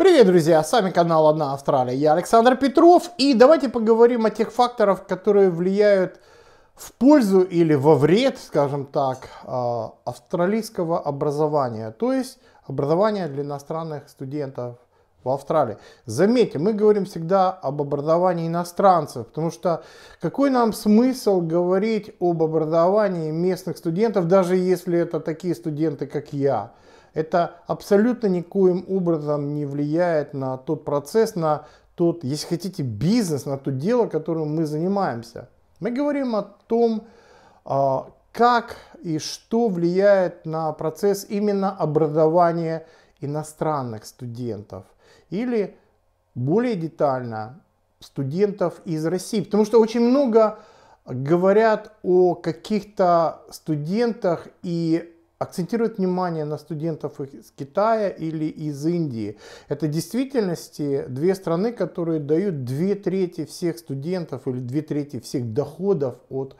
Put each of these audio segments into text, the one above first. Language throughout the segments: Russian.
Привет, друзья! С вами канал «Одна Австралия». Я Александр Петров. И давайте поговорим о тех факторах, которые влияют в пользу или во вред, скажем так, а, австралийского образования. То есть образования для иностранных студентов в Австралии. Заметьте, мы говорим всегда об образовании иностранцев, потому что какой нам смысл говорить об образовании местных студентов, даже если это такие студенты, как я? Это абсолютно никоим образом не влияет на тот процесс, на тот, если хотите, бизнес, на то дело, которым мы занимаемся. Мы говорим о том, а, как и что влияет на процесс именно обрадования иностранных студентов – или более детально студентов из России. Потому что очень много говорят о каких-то студентах и акцентируют внимание на студентов из Китая или из Индии. Это в действительности две страны, которые дают две трети всех студентов или две трети всех доходов от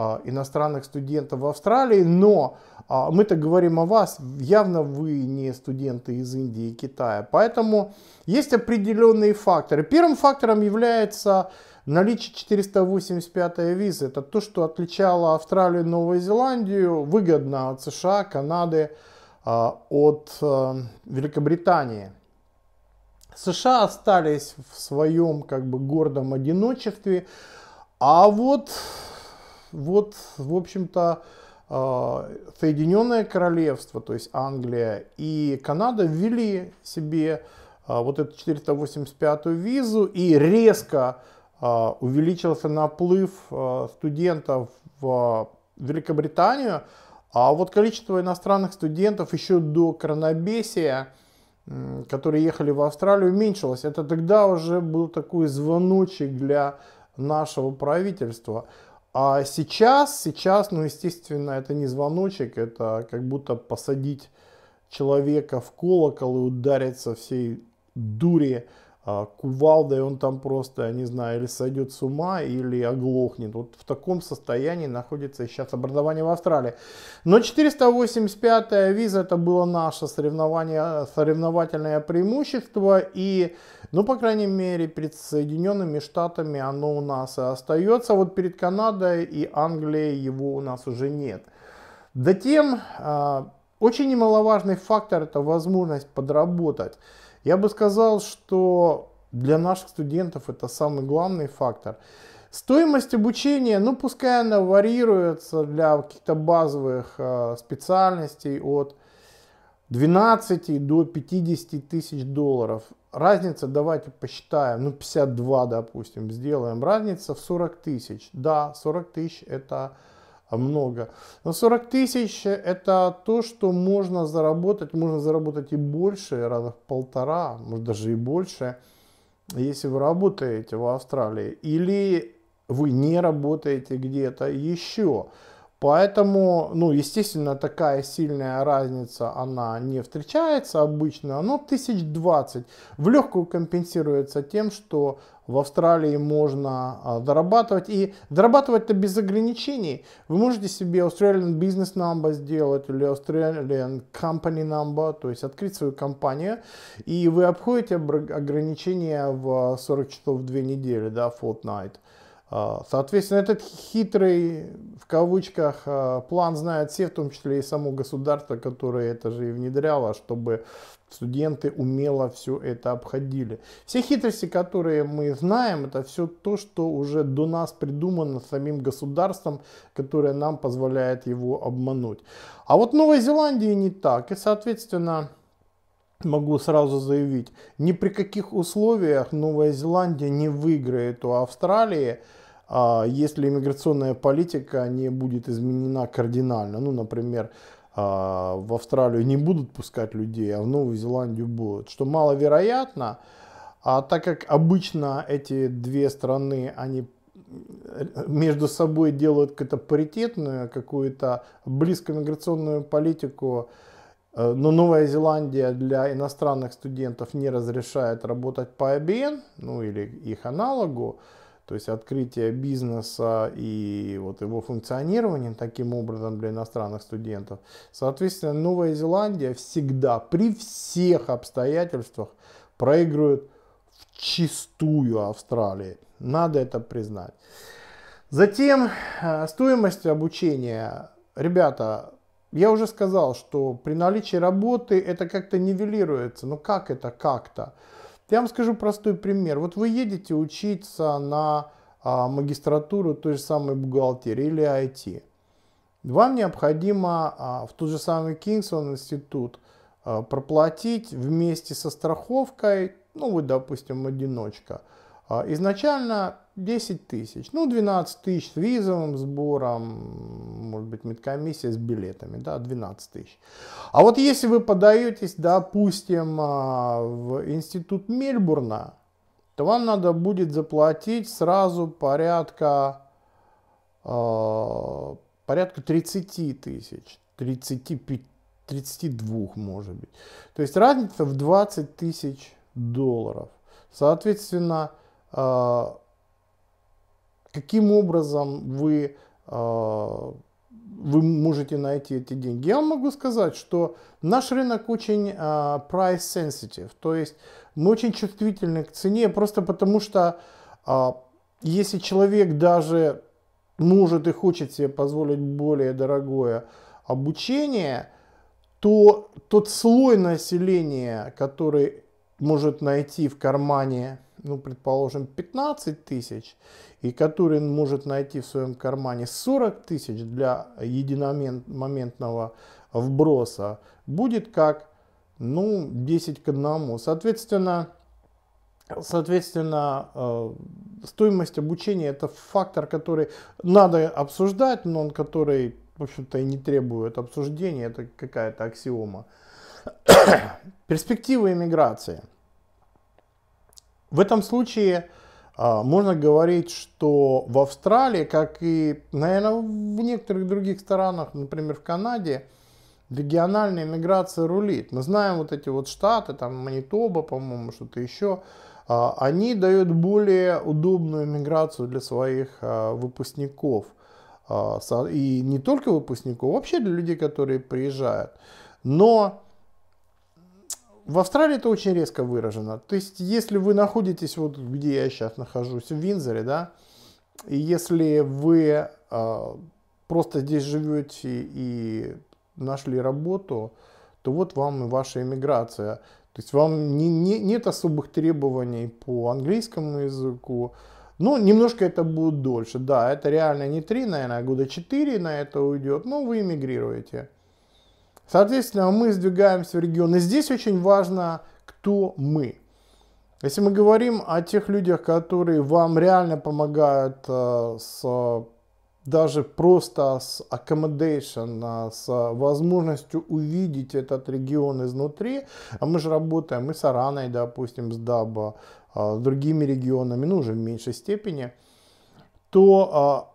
а, иностранных студентов в Австралии, но а, мы-то говорим о вас, явно вы не студенты из Индии и Китая. Поэтому есть определенные факторы. Первым фактором является наличие 485 визы. Это то, что отличало Австралию и Новую Зеландию выгодно от США, Канады, а, от Великобритании. США остались в своем как бы гордом одиночестве, а вот вот, в общем-то, а, Соединенное Королевство, то есть Англия и Канада ввели себе а, вот эту 485 визу и резко а, увеличился наплыв студентов в Великобританию, а вот количество иностранных студентов еще до коронабесия, которые ехали в Австралию, уменьшилось. Это тогда уже был такой звоночек для нашего правительства. А сейчас, сейчас, ну, естественно, это не звоночек, это как будто посадить человека в колокол и ударить со всей дури а, кувалдой, он там просто, я не знаю, или сойдет с ума, или оглохнет. Вот в таком состоянии находится сейчас образование в Австралии. Но 485-я виза, это было наше соревнование, соревновательное преимущество, и ну, по крайней мере, перед Соединенными Штатами оно у нас и остается. Вот перед Канадой и Англией его у нас уже нет. Затем а, очень немаловажный фактор – это возможность подработать. Я бы сказал, что для наших студентов это самый главный фактор. Стоимость обучения, ну пускай она варьируется для каких-то базовых а, специальностей от 12 до 50 тысяч долларов. Разница, давайте посчитаем, ну 52, допустим, сделаем. Разница в 40 тысяч. Да, 40 тысяч это много. Но 40 тысяч это то, что можно заработать, можно заработать и больше, раза в полтора, может даже и больше, если вы работаете в Австралии. Или вы не работаете где-то еще. Поэтому, ну, естественно, такая сильная разница, она не встречается обычно, но 1020 в легкую компенсируется тем, что в Австралии можно а, зарабатывать И зарабатывать то без ограничений. Вы можете себе Australian Business Number сделать или Australian Company Number, то есть открыть свою компанию, и вы обходите ограничения в 40 а, часов в 2 недели, да, Fortnite. А, соответственно, этот хитрый, в кавычках, а, план знает все, в том числе и само государство, которое это же и внедряло, чтобы студенты умело все это обходили. Все хитрости, которые мы знаем, это все то, что уже до нас придумано самим государством, которое нам позволяет его обмануть. А вот в Новой Зеландии не так. И, соответственно, могу сразу заявить, ни при каких условиях Новая Зеландия не выиграет у Австралии, а, если иммиграционная политика не будет изменена кардинально. Ну, например, а, в Австралию не будут пускать людей, а в Новую Зеландию будут, что маловероятно, а так как обычно эти две страны, они между собой делают какую-то паритетную, какую-то близкомиграционную политику, политику, Э, но Новая Зеландия для иностранных студентов не разрешает работать по IBM, ну или их аналогу. То есть открытие бизнеса и вот его функционирование таким образом для иностранных студентов. Соответственно, Новая Зеландия всегда при всех обстоятельствах проигрывает в чистую Австралии. Надо это признать. Затем э, стоимость обучения. Ребята, я уже сказал, что при наличии работы это как-то нивелируется. Но ну, как это как-то? Я вам скажу простой пример. Вот вы едете учиться на а, магистратуру той же самой бухгалтерии или IT. Вам необходимо а, в тот же самый Кингсон институт а, проплатить вместе со страховкой, ну вы, допустим, одиночка. Изначально 10 тысяч, ну 12 тысяч с визовым сбором, может быть медкомиссия с билетами, да, 12 тысяч. А вот если вы подаетесь, допустим, а, в институт Мельбурна, то вам надо будет заплатить сразу порядка, э, порядка 30 тысяч, 35, 32 может быть. То есть разница в 20 тысяч долларов. Соответственно, э, каким образом вы, а, вы можете найти эти деньги. Я вам могу сказать, что наш рынок очень а, price sensitive, то есть мы очень чувствительны к цене, просто потому что а, если человек даже может и хочет себе позволить более дорогое обучение, то тот слой населения, который может найти в кармане ну, предположим, 15 тысяч, и который может найти в своем кармане 40 тысяч для единомоментного вброса, будет как, ну, 10 к 1. Соответственно, Соответственно, э, стоимость обучения это фактор, который надо обсуждать, но он который, в общем-то, и не требует обсуждения, это какая-то аксиома. Перспективы иммиграции – в этом случае а, можно говорить, что в Австралии, как и, наверное, в некоторых других странах, например, в Канаде, региональная миграция рулит. Мы знаем вот эти вот штаты, там Манитоба, по-моему, что-то еще, а, они дают более удобную миграцию для своих а, выпускников. И не только выпускников, вообще для людей, которые приезжают. Но в Австралии это очень резко выражено. То есть, если вы находитесь вот где я сейчас нахожусь, в Винзоре, да, и если вы э, просто здесь живете и нашли работу, то вот вам и ваша иммиграция. То есть вам не, не, нет особых требований по английскому языку. Ну, немножко это будет дольше. Да, это реально не три, наверное, а года четыре на это уйдет. Но вы эмигрируете. Соответственно, мы сдвигаемся в регион. И здесь очень важно, кто мы. Если мы говорим о тех людях, которые вам реально помогают э, с, даже просто с accommodation, э, с возможностью увидеть этот регион изнутри, а мы же работаем и с Араной, допустим, с Даба, э, с другими регионами, ну уже в меньшей степени – то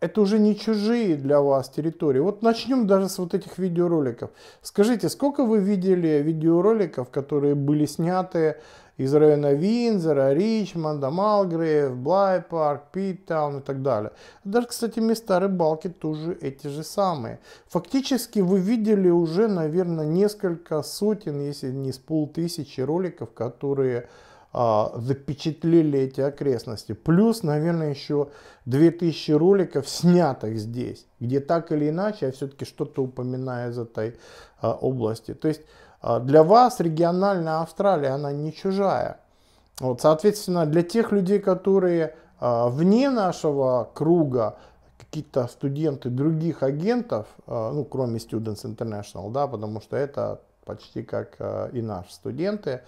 а, это уже не чужие для вас территории. Вот начнем даже с вот этих видеороликов. Скажите, сколько вы видели видеороликов, которые были сняты из района Винзера, Ричмонда, Малгрейв, Блайпарк, Питтаун и так далее. Даже, кстати, места рыбалки тоже эти же самые. Фактически вы видели уже, наверное, несколько сотен, если не с полтысячи роликов, которые а, запечатлели эти окрестности. Плюс, наверное, еще 2000 роликов, снятых здесь, где так или иначе я все-таки что-то упоминаю из этой а, области. То есть а, для вас региональная Австралия, она не чужая. Вот, соответственно, для тех людей, которые вне нашего круга, какие-то студенты других агентов, ну, кроме Students International, да, потому что это почти как э, и наши студенты,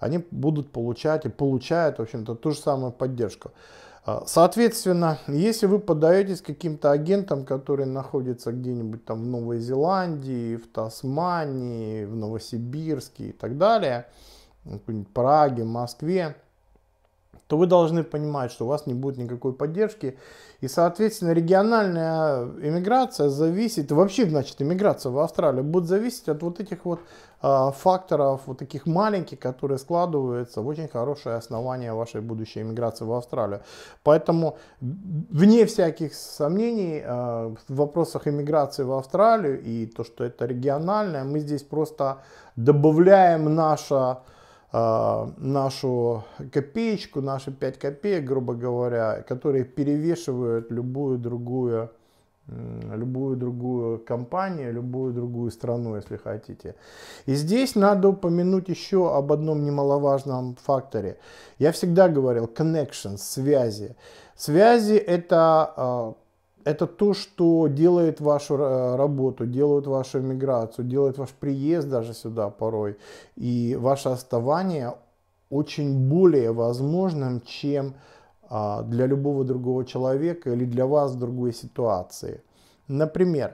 они будут получать и получают, в общем-то, ту же самую поддержку. А, соответственно, если вы подаетесь каким-то агентам, которые находятся где-нибудь там в Новой Зеландии, в Тасмании, в Новосибирске и так далее, в ну, Праге, Москве, то вы должны понимать, что у вас не будет никакой поддержки. И, соответственно, региональная иммиграция зависит, вообще, значит, иммиграция в Австралию будет зависеть от вот этих вот э, факторов, вот таких маленьких, которые складываются в очень хорошее основание вашей будущей иммиграции в Австралию. Поэтому, вне всяких сомнений, э, в вопросах иммиграции в Австралию и то, что это региональная, мы здесь просто добавляем наше а, нашу копеечку, наши 5 копеек, грубо говоря, которые перевешивают любую другую любую другую компанию, любую другую страну, если хотите. И здесь надо упомянуть еще об одном немаловажном факторе. Я всегда говорил connections, связи. Связи это а, это то, что делает вашу э, работу, делает вашу миграцию, делает ваш приезд даже сюда порой и ваше оставание очень более возможным, чем а, для любого другого человека или для вас в другой ситуации. Например,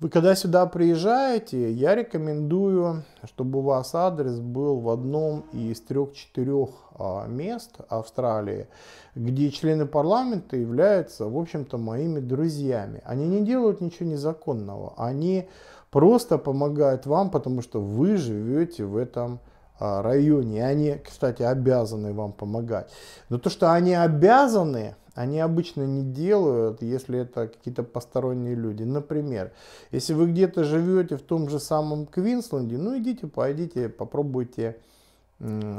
вы когда сюда приезжаете, я рекомендую, чтобы у вас адрес был в одном из трех-четырех а, мест Австралии, где члены парламента являются, в общем-то, моими друзьями. Они не делают ничего незаконного, они просто помогают вам, потому что вы живете в этом а, районе. Они, кстати, обязаны вам помогать. Но то, что они обязаны, они обычно не делают, если это какие-то посторонние люди. Например, если вы где-то живете в том же самом Квинсленде, ну идите, пойдите, попробуйте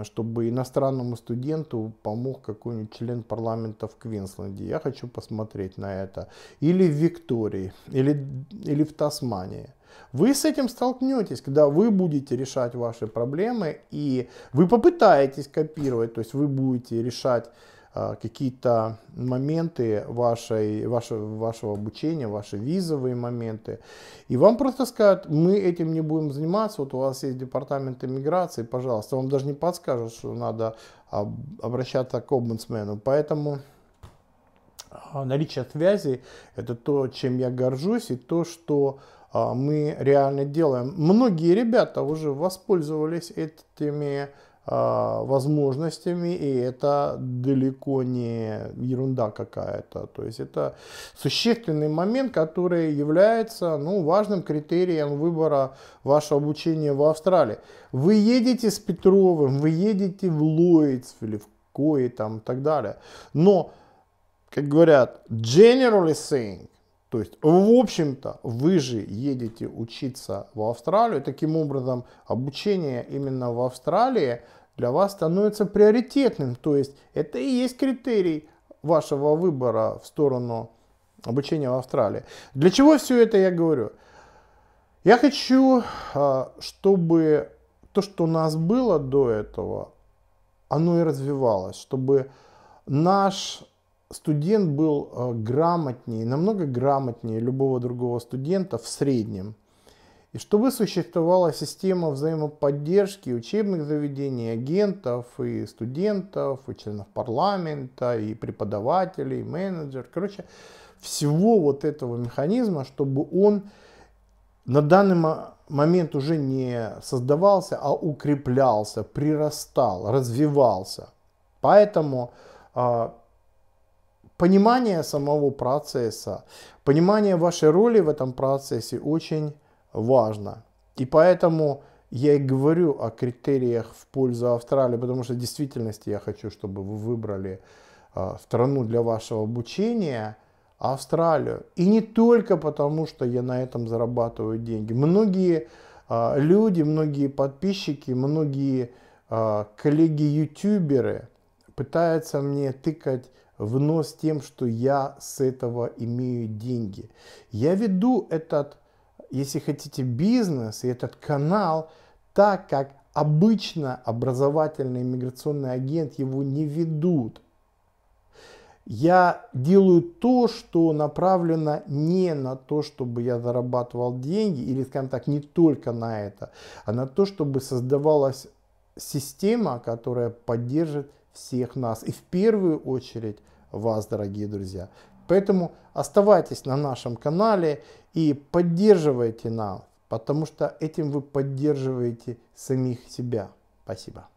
чтобы иностранному студенту помог какой-нибудь член парламента в Квинсленде. Я хочу посмотреть на это. Или в Виктории, или, или в Тасмании. Вы с этим столкнетесь, когда вы будете решать ваши проблемы, и вы попытаетесь копировать, то есть вы будете решать а, какие-то моменты вашей, вашего, вашего обучения, ваши визовые моменты. И вам просто скажут, мы этим не будем заниматься, вот у вас есть департамент иммиграции, пожалуйста, вам даже не подскажут, что надо обращаться к обмансмену. Поэтому а, наличие связи – это то, чем я горжусь, и то, что а, мы реально делаем. Многие ребята уже воспользовались этими а, возможностями, и это далеко не ерунда какая-то. То есть это существенный момент, который является ну, важным критерием выбора вашего обучения в Австралии. Вы едете с Петровым, вы едете в Лоиц или в Кое там и так далее. Но, как говорят, generally saying, то есть, в общем-то, вы же едете учиться в Австралию. Таким образом, обучение именно в Австралии для вас становится приоритетным. То есть, это и есть критерий вашего выбора в сторону обучения в Австралии. Для чего все это я говорю? Я хочу, а, чтобы то, что у нас было до этого, оно и развивалось, чтобы наш студент был э, грамотнее, намного грамотнее любого другого студента в среднем. И чтобы существовала система взаимоподдержки учебных заведений, агентов и студентов, и членов парламента, и преподавателей, и менеджер. Короче, всего вот этого механизма, чтобы он на данный момент уже не создавался, а укреплялся, прирастал, развивался. Поэтому а, понимание самого процесса, понимание вашей роли в этом процессе очень важно. И поэтому я и говорю о критериях в пользу Австралии, потому что в действительности я хочу, чтобы вы выбрали э, страну для вашего обучения, Австралию. И не только потому, что я на этом зарабатываю деньги. Многие э, люди, многие подписчики, многие э, коллеги-ютуберы пытаются мне тыкать вно с тем, что я с этого имею деньги. Я веду этот, если хотите, бизнес и этот канал так, как обычно образовательный иммиграционный агент его не ведут. Я делаю то, что направлено не на то, чтобы я зарабатывал деньги, или, скажем так, не только на это, а на то, чтобы создавалась система, которая поддержит всех нас. И в первую очередь вас, дорогие друзья. Поэтому оставайтесь на нашем канале и поддерживайте нас, потому что этим вы поддерживаете самих себя. Спасибо.